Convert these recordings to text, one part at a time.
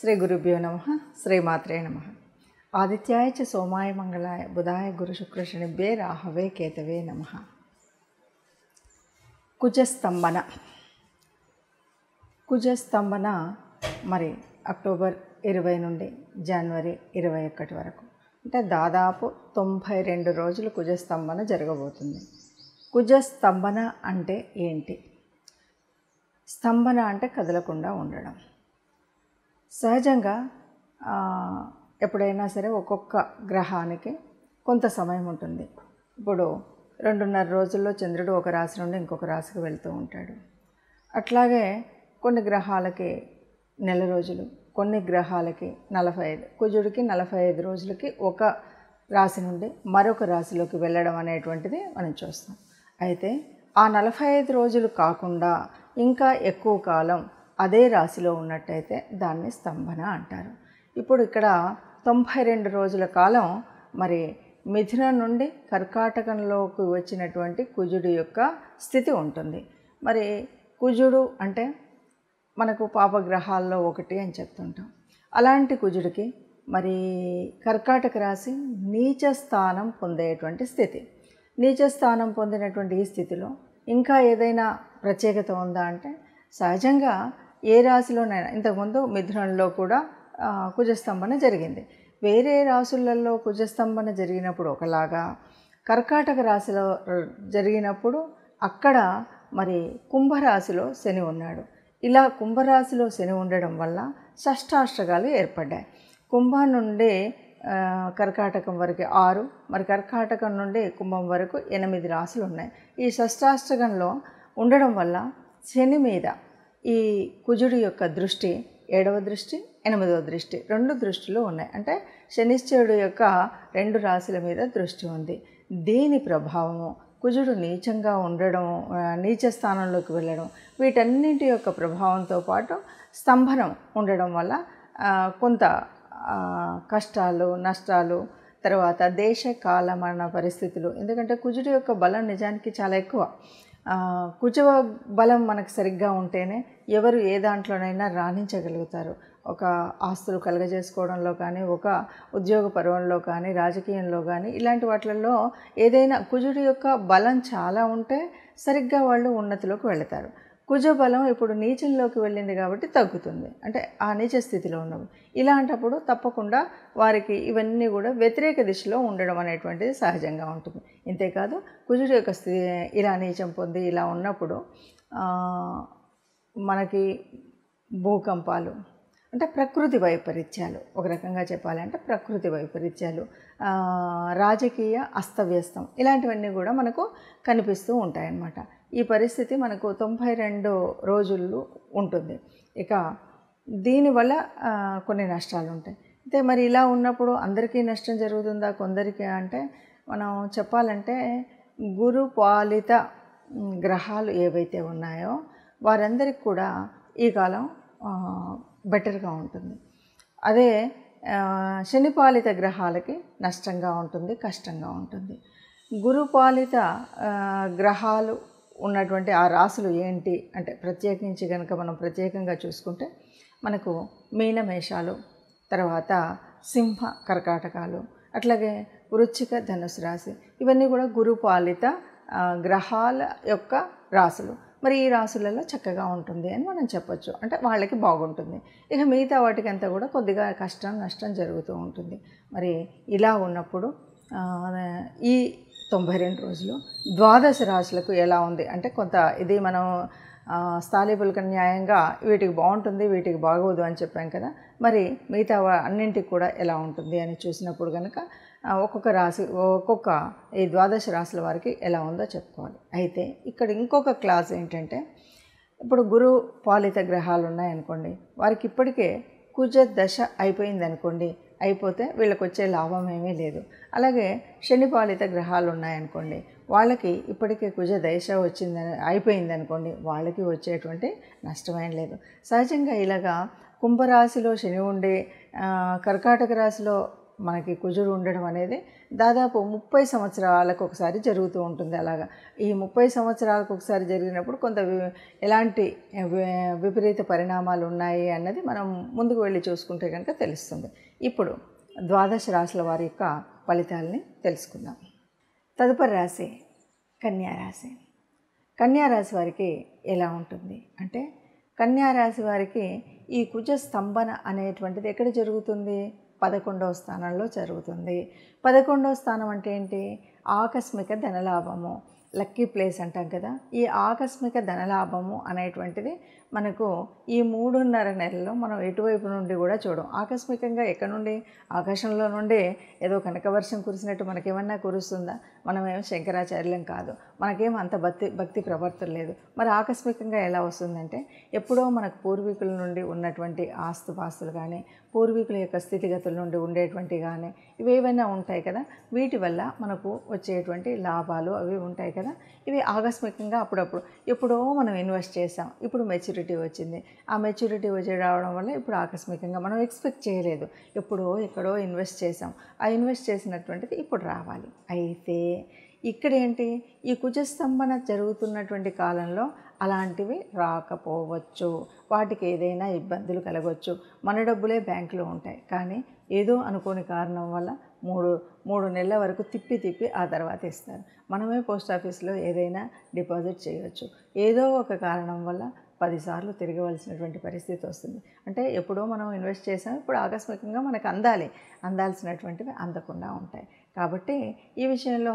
శ్రీ గురుభ్యో నమ మాత్రే నమ ఆదిత్యాయ చ సోమాయ మంగళాయ బుధాయ గురు బే రాహవే కేతవే నమ కుజస్తంభన కుజస్తంభన మరి అక్టోబర్ ఇరవై నుండి జనవరి ఇరవై ఒకటి వరకు అంటే దాదాపు తొంభై రెండు రోజులు కుజస్తంభన జరగబోతుంది కుజస్తంభన అంటే ఏంటి స్తంభన అంటే కదలకుండా ఉండడం సహజంగా ఎప్పుడైనా సరే ఒక్కొక్క గ్రహానికి కొంత సమయం ఉంటుంది ఇప్పుడు రెండున్నర రోజుల్లో చంద్రుడు ఒక రాశి నుండి ఇంకొక రాశికి వెళ్తూ ఉంటాడు అట్లాగే కొన్ని గ్రహాలకి నెల రోజులు కొన్ని గ్రహాలకి నలభై ఐదు కుజుడికి నలభై ఐదు రోజులకి ఒక రాశి నుండి మరొక రాశిలోకి వెళ్ళడం అనేటువంటిది మనం చూస్తాం అయితే ఆ నలభై ఐదు రోజులు కాకుండా ఇంకా ఎక్కువ కాలం అదే రాశిలో ఉన్నట్టయితే దాన్ని స్తంభన అంటారు ఇప్పుడు ఇక్కడ తొంభై రెండు రోజుల కాలం మరి మిథున నుండి కర్కాటకంలోకి వచ్చినటువంటి కుజుడు యొక్క స్థితి ఉంటుంది మరి కుజుడు అంటే మనకు పాపగ్రహాల్లో ఒకటి అని చెప్తుంటాం అలాంటి కుజుడికి మరి కర్కాటక రాశి నీచ స్థానం పొందేటువంటి స్థితి నీచ స్థానం పొందినటువంటి ఈ స్థితిలో ఇంకా ఏదైనా ప్రత్యేకత ఉందా అంటే సహజంగా ఏ రాశిలోనైనా ఇంతకుముందు మిథునంలో కూడా కుజస్తంభన జరిగింది వేరే రాశులలో కుజస్తంభన జరిగినప్పుడు ఒకలాగా కర్కాటక రాశిలో జరిగినప్పుడు అక్కడ మరి కుంభరాశిలో శని ఉన్నాడు ఇలా కుంభరాశిలో శని ఉండడం వల్ల షష్టాష్టకాలు ఏర్పడ్డాయి కుంభం నుండి కర్కాటకం వరకు ఆరు మరి కర్కాటకం నుండి కుంభం వరకు ఎనిమిది రాశులు ఉన్నాయి ఈ షష్టాష్టకంలో ఉండడం వల్ల శని మీద ఈ కుజుడి యొక్క దృష్టి ఏడవ దృష్టి ఎనిమిదవ దృష్టి రెండు దృష్టిలు ఉన్నాయి అంటే శనిశ్చరుడు యొక్క రెండు రాశుల మీద దృష్టి ఉంది దీని ప్రభావము కుజుడు నీచంగా ఉండడం నీచ స్థానంలోకి వెళ్ళడం వీటన్నింటి యొక్క ప్రభావంతో పాటు స్తంభనం ఉండడం వల్ల కొంత కష్టాలు నష్టాలు తర్వాత దేశ కాలమరణ పరిస్థితులు ఎందుకంటే కుజుడు యొక్క బలం నిజానికి చాలా ఎక్కువ కుజవ బలం మనకు సరిగ్గా ఉంటేనే ఎవరు ఏ దాంట్లోనైనా రాణించగలుగుతారు ఒక ఆస్తులు కలగజేసుకోవడంలో కానీ ఒక ఉద్యోగ పర్వంలో కానీ రాజకీయంలో కానీ ఇలాంటి వాటిల్లో ఏదైనా కుజుడి యొక్క బలం చాలా ఉంటే సరిగ్గా వాళ్ళు ఉన్నతిలోకి వెళతారు కుజబలం ఇప్పుడు నీచంలోకి వెళ్ళింది కాబట్టి తగ్గుతుంది అంటే ఆ నీచ స్థితిలో ఉన్నవి ఇలాంటప్పుడు తప్పకుండా వారికి ఇవన్నీ కూడా వ్యతిరేక దిశలో ఉండడం అనేటువంటిది సహజంగా ఉంటుంది ఇంతేకాదు కుజుడు యొక్క స్థితి ఇలా నీచం పొంది ఇలా ఉన్నప్పుడు మనకి భూకంపాలు అంటే ప్రకృతి వైపరీత్యాలు ఒక రకంగా చెప్పాలంటే ప్రకృతి వైపరీత్యాలు రాజకీయ అస్తవ్యస్తం ఇలాంటివన్నీ కూడా మనకు కనిపిస్తూ ఉంటాయన్నమాట ఈ పరిస్థితి మనకు తొంభై రెండు రోజులు ఉంటుంది ఇక దీనివల్ల కొన్ని నష్టాలు ఉంటాయి అయితే మరి ఇలా ఉన్నప్పుడు అందరికీ నష్టం జరుగుతుందా కొందరికి అంటే మనం చెప్పాలంటే గురు పాలిత గ్రహాలు ఏవైతే ఉన్నాయో వారందరికి కూడా ఈ కాలం బెటర్గా ఉంటుంది అదే శనిపాలిత గ్రహాలకి నష్టంగా ఉంటుంది కష్టంగా ఉంటుంది గురుపాలిత గ్రహాలు ఉన్నటువంటి ఆ రాసులు ఏంటి అంటే ప్రత్యేకించి కనుక మనం ప్రత్యేకంగా చూసుకుంటే మనకు మీనమేషాలు తర్వాత సింహ కర్కాటకాలు అట్లాగే వృచ్చిక ధనుసు రాశి ఇవన్నీ కూడా గురుపాలిత గ్రహాల యొక్క రాసులు మరి ఈ రాసులలో చక్కగా ఉంటుంది అని మనం చెప్పొచ్చు అంటే వాళ్ళకి బాగుంటుంది ఇక మిగతా వాటికంతా కూడా కొద్దిగా కష్టం నష్టం జరుగుతూ ఉంటుంది మరి ఇలా ఉన్నప్పుడు ఈ తొంభై రెండు రోజులు ద్వాదశ రాశులకు ఎలా ఉంది అంటే కొంత ఇది మనం స్థాళీపులకు న్యాయంగా వీటికి బాగుంటుంది వీటికి బాగోదు అని చెప్పాం కదా మరి మిగతా అన్నింటికి కూడా ఎలా ఉంటుంది అని చూసినప్పుడు కనుక ఒక్కొక్క రాశి ఒక్కొక్క ఈ ద్వాదశ రాశుల వారికి ఎలా ఉందో చెప్పుకోవాలి అయితే ఇక్కడ ఇంకొక క్లాస్ ఏంటంటే ఇప్పుడు గురు పాలిత గ్రహాలు ఉన్నాయనుకోండి వారికి ఇప్పటికే కుజ దశ అయిపోయింది అనుకోండి అయిపోతే వీళ్ళకి వచ్చే లాభం ఏమీ లేదు అలాగే శనిపాలిత గ్రహాలు ఉన్నాయనుకోండి వాళ్ళకి ఇప్పటికే కుజ దశ వచ్చిందని అయిపోయింది అనుకోండి వాళ్ళకి వచ్చేటువంటి నష్టమేం లేదు సహజంగా ఇలాగా కుంభరాశిలో శని ఉండే కర్కాటక రాశిలో మనకి కుజుడు ఉండడం అనేది దాదాపు ముప్పై సంవత్సరాలకు ఒకసారి జరుగుతూ ఉంటుంది అలాగా ఈ ముప్పై సంవత్సరాలకు ఒకసారి జరిగినప్పుడు కొంత ఎలాంటి విపరీత పరిణామాలు ఉన్నాయి అన్నది మనం ముందుకు వెళ్ళి చూసుకుంటే కనుక తెలుస్తుంది ఇప్పుడు ద్వాదశ రాశుల వారి యొక్క ఫలితాలని తెలుసుకుందాం తదుపరి రాశి కన్యారాశి కన్యారాశి వారికి ఎలా ఉంటుంది అంటే కన్యారాశి వారికి ఈ కుజ స్తంభన అనేటువంటిది ఎక్కడ జరుగుతుంది పదకొండవ స్థానంలో జరుగుతుంది పదకొండవ స్థానం అంటే ఏంటి ఆకస్మిక ధనలాభము లక్కీ ప్లేస్ అంటాం కదా ఈ ఆకస్మిక ధనలాభము అనేటువంటిది మనకు ఈ మూడున్నర నెలలో మనం ఎటువైపు నుండి కూడా చూడం ఆకస్మికంగా ఎక్కడి నుండి ఆకాశంలో నుండి ఏదో కనకవర్షం కురిసినట్టు మనకేమన్నా కురుస్తుందా మనమేం శంకరాచార్యులం కాదు మనకేం అంత భక్తి భక్తి ప్రవర్తన లేదు మరి ఆకస్మికంగా ఎలా వస్తుందంటే ఎప్పుడో మనకు పూర్వీకుల నుండి ఉన్నటువంటి ఆస్తుపాస్తులు కానీ పూర్వీకుల యొక్క స్థితిగతుల నుండి ఉండేటువంటి కానీ ఇవి ఏవైనా ఉంటాయి కదా వీటి వల్ల మనకు వచ్చేటువంటి లాభాలు అవి ఉంటాయి కదా ఇవి ఆకస్మికంగా అప్పుడప్పుడు ఎప్పుడో మనం ఇన్వెస్ట్ చేసాం ఇప్పుడు మెచ్యూరిటీ వచ్చింది ఆ మెచ్యూరిటీ వచ్చి రావడం వల్ల ఇప్పుడు ఆకస్మికంగా మనం ఎక్స్పెక్ట్ చేయలేదు ఎప్పుడో ఎక్కడో ఇన్వెస్ట్ చేసాం ఆ ఇన్వెస్ట్ చేసినటువంటిది ఇప్పుడు రావాలి అయితే ఇక్కడేంటి ఈ కుజస్తంభన జరుగుతున్నటువంటి కాలంలో అలాంటివి రాకపోవచ్చు వాటికి ఏదైనా ఇబ్బందులు కలగవచ్చు మన డబ్బులే బ్యాంకులో ఉంటాయి కానీ ఏదో అనుకోని కారణం వల్ల మూడు మూడు నెలల వరకు తిప్పి తిప్పి ఆ తర్వాత ఇస్తారు మనమే పోస్ట్ ఆఫీస్లో ఏదైనా డిపాజిట్ చేయవచ్చు ఏదో ఒక కారణం వల్ల పదిసార్లు తిరగవలసినటువంటి పరిస్థితి వస్తుంది అంటే ఎప్పుడో మనం ఇన్వెస్ట్ చేసాం ఇప్పుడు ఆకస్మికంగా మనకు అందాలి అందాల్సినటువంటివి అందకుండా ఉంటాయి కాబట్టి ఈ విషయంలో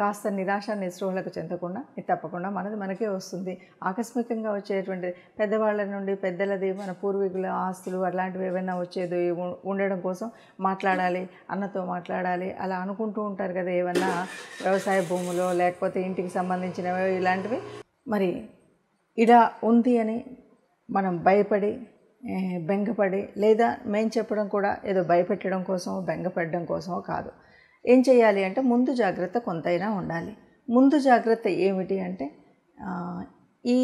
కాస్త నిరాశ నిస్పృహలకు చెందకుండా ఇది తప్పకుండా మనది మనకే వస్తుంది ఆకస్మికంగా వచ్చేటువంటి పెద్దవాళ్ళ నుండి పెద్దలది మన పూర్వీకుల ఆస్తులు అలాంటివి ఏమైనా వచ్చేది ఉండడం కోసం మాట్లాడాలి అన్నతో మాట్లాడాలి అలా అనుకుంటూ ఉంటారు కదా ఏమన్నా వ్యవసాయ భూములో లేకపోతే ఇంటికి సంబంధించినవి ఇలాంటివి మరి ఇలా ఉంది అని మనం భయపడి బెంగపడి లేదా మేం చెప్పడం కూడా ఏదో భయపెట్టడం కోసమో బెంగపెట్టడం కోసమో కాదు ఏం చేయాలి అంటే ముందు జాగ్రత్త కొంతైనా ఉండాలి ముందు జాగ్రత్త ఏమిటి అంటే ఈ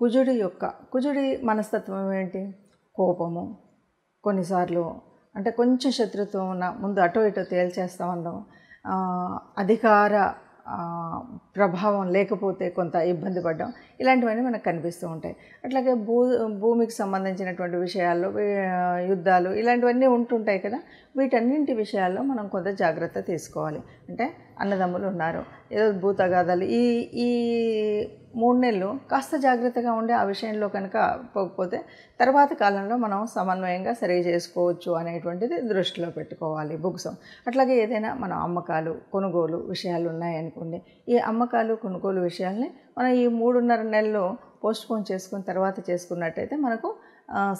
కుజుడి యొక్క కుజుడి మనస్తత్వం ఏంటి కోపము కొన్నిసార్లు అంటే కొంచెం శత్రుత్వం ఉన్న ముందు అటో ఇటో తేల్చేస్తూ ఉండడం అధికార ప్రభావం లేకపోతే కొంత ఇబ్బంది పడ్డం ఇలాంటివన్నీ మనకు కనిపిస్తూ ఉంటాయి అట్లాగే భూ భూమికి సంబంధించినటువంటి విషయాల్లో యుద్ధాలు ఇలాంటివన్నీ ఉంటుంటాయి కదా వీటన్నింటి విషయాల్లో మనం కొంత జాగ్రత్త తీసుకోవాలి అంటే అన్నదమ్ములు ఉన్నారు ఏదో భూతగాథలు ఈ ఈ మూడు నెలలు కాస్త జాగ్రత్తగా ఉండే ఆ విషయంలో కనుక పోకపోతే తర్వాత కాలంలో మనం సమన్వయంగా సరి చేసుకోవచ్చు అనేటువంటిది దృష్టిలో పెట్టుకోవాలి బుక్సం అట్లాగే ఏదైనా మన అమ్మకాలు కొనుగోలు విషయాలు ఉన్నాయనుకోండి ఈ అమ్మ అమ్మకాలు కొనుగోలు విషయాల్ని మనం ఈ మూడున్నర నెలలు పోస్ట్పోన్ చేసుకున్న తర్వాత చేసుకున్నట్టయితే మనకు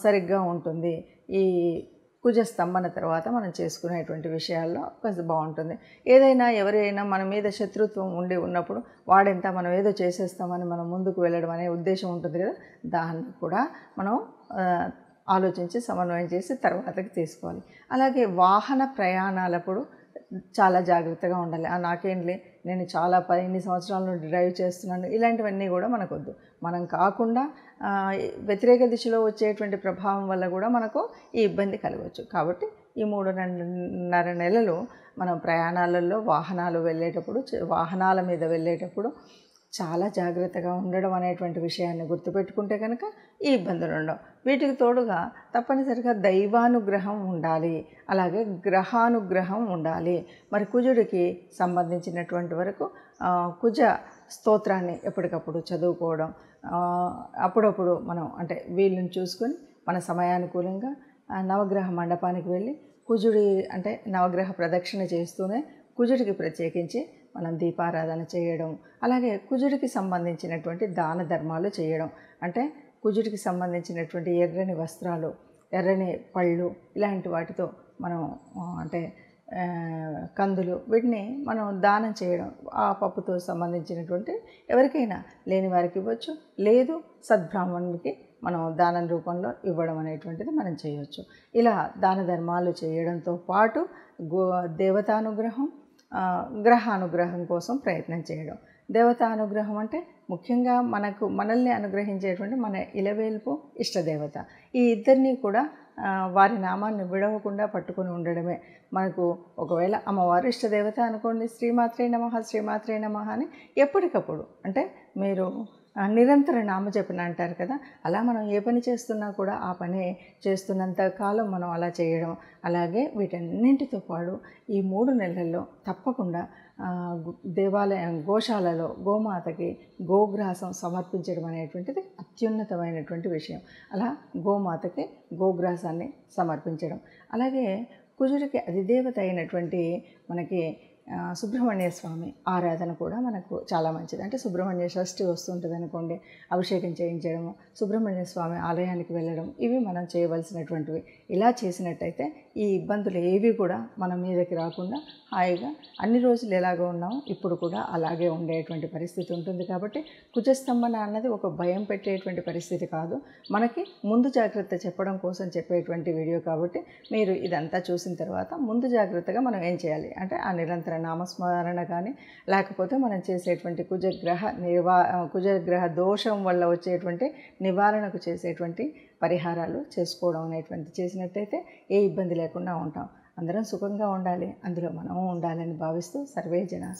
సరిగ్గా ఉంటుంది ఈ కుజ స్తంభన తర్వాత మనం చేసుకునేటువంటి విషయాల్లో కొంచెం బాగుంటుంది ఏదైనా ఎవరైనా మన మీద శత్రుత్వం ఉండి ఉన్నప్పుడు వాడెంత మనం ఏదో చేసేస్తామని మనం ముందుకు వెళ్ళడం అనే ఉద్దేశం ఉంటుంది కదా దాన్ని కూడా మనం ఆలోచించి సమన్వయం చేసి తర్వాతకి తీసుకోవాలి అలాగే వాహన ప్రయాణాలప్పుడు చాలా జాగ్రత్తగా ఉండాలి నాకేంలే నేను చాలా పదిహేను సంవత్సరాల నుండి డ్రైవ్ చేస్తున్నాను ఇలాంటివన్నీ కూడా మనకొద్దు మనం కాకుండా వ్యతిరేక దిశలో వచ్చేటువంటి ప్రభావం వల్ల కూడా మనకు ఈ ఇబ్బంది కలగవచ్చు కాబట్టి ఈ మూడు రెండున్నర నెలలు మనం ప్రయాణాలలో వాహనాలు వెళ్ళేటప్పుడు వాహనాల మీద వెళ్ళేటప్పుడు చాలా జాగ్రత్తగా ఉండడం అనేటువంటి విషయాన్ని గుర్తుపెట్టుకుంటే కనుక ఈ ఇబ్బందులు ఉండవు వీటికి తోడుగా తప్పనిసరిగా దైవానుగ్రహం ఉండాలి అలాగే గ్రహానుగ్రహం ఉండాలి మరి కుజుడికి సంబంధించినటువంటి వరకు కుజ స్తోత్రాన్ని ఎప్పటికప్పుడు చదువుకోవడం అప్పుడప్పుడు మనం అంటే వీళ్ళని చూసుకొని మన సమయానుకూలంగా నవగ్రహ మండపానికి వెళ్ళి కుజుడి అంటే నవగ్రహ ప్రదక్షిణ చేస్తూనే కుజుడికి ప్రత్యేకించి మనం దీపారాధన చేయడం అలాగే కుజుడికి సంబంధించినటువంటి దాన ధర్మాలు చేయడం అంటే కుజుడికి సంబంధించినటువంటి ఎర్రని వస్త్రాలు ఎర్రని పళ్ళు ఇలాంటి వాటితో మనం అంటే కందులు వీటిని మనం దానం చేయడం ఆ పప్పుతో సంబంధించినటువంటి ఎవరికైనా లేని వారికి ఇవ్వచ్చు లేదు సద్బ్రాహ్మణుడికి మనం దానం రూపంలో ఇవ్వడం అనేటువంటిది మనం చేయవచ్చు ఇలా దాన ధర్మాలు చేయడంతో పాటు గో దేవతానుగ్రహం గ్రహానుగ్రహం కోసం ప్రయత్నం చేయడం అనుగ్రహం అంటే ముఖ్యంగా మనకు మనల్ని అనుగ్రహించేటువంటి మన ఇలవేల్పు ఇష్టదేవత ఈ ఇద్దరిని కూడా వారి నామాన్ని విడవకుండా పట్టుకుని ఉండడమే మనకు ఒకవేళ అమ్మవారు ఇష్టదేవత అనుకోండి శ్రీమాత్రే నమ శ్రీమాత్రే నమ అని ఎప్పటికప్పుడు అంటే మీరు నిరంతర నామజపన అంటారు కదా అలా మనం ఏ పని చేస్తున్నా కూడా ఆ పని చేస్తున్నంత కాలం మనం అలా చేయడం అలాగే వీటన్నింటితో పాటు ఈ మూడు నెలల్లో తప్పకుండా దేవాలయం గోశాలలో గోమాతకి గోగ్రాసం సమర్పించడం అనేటువంటిది అత్యున్నతమైనటువంటి విషయం అలా గోమాతకి గోగ్రాసాన్ని సమర్పించడం అలాగే కుజుడికి అధిదేవత అయినటువంటి మనకి సుబ్రహ్మణ్య స్వామి ఆరాధన కూడా మనకు చాలా మంచిది అంటే సుబ్రహ్మణ్య షష్ఠి వస్తుంటుంది అనుకోండి అభిషేకం చేయించడము సుబ్రహ్మణ్య స్వామి ఆలయానికి వెళ్ళడం ఇవి మనం చేయవలసినటువంటివి ఇలా చేసినట్టయితే ఈ ఇబ్బందులు ఏవి కూడా మన మీదకి రాకుండా హాయిగా అన్ని రోజులు ఎలాగో ఉన్నామో ఇప్పుడు కూడా అలాగే ఉండేటువంటి పరిస్థితి ఉంటుంది కాబట్టి కుజస్తంభన అన్నది ఒక భయం పెట్టేటువంటి పరిస్థితి కాదు మనకి ముందు జాగ్రత్త చెప్పడం కోసం చెప్పేటువంటి వీడియో కాబట్టి మీరు ఇదంతా చూసిన తర్వాత ముందు జాగ్రత్తగా మనం ఏం చేయాలి అంటే ఆ నిరంతర నామస్మరణ కానీ లేకపోతే మనం చేసేటువంటి కుజగ్రహ నివా కుజగ్రహ దోషం వల్ల వచ్చేటువంటి నివారణకు చేసేటువంటి పరిహారాలు చేసుకోవడం అనేటువంటి చేసినట్టయితే ఏ ఇబ్బంది లేకుండా ఉంటాం అందరం సుఖంగా ఉండాలి అందులో మనము ఉండాలని భావిస్తూ సర్వే జనా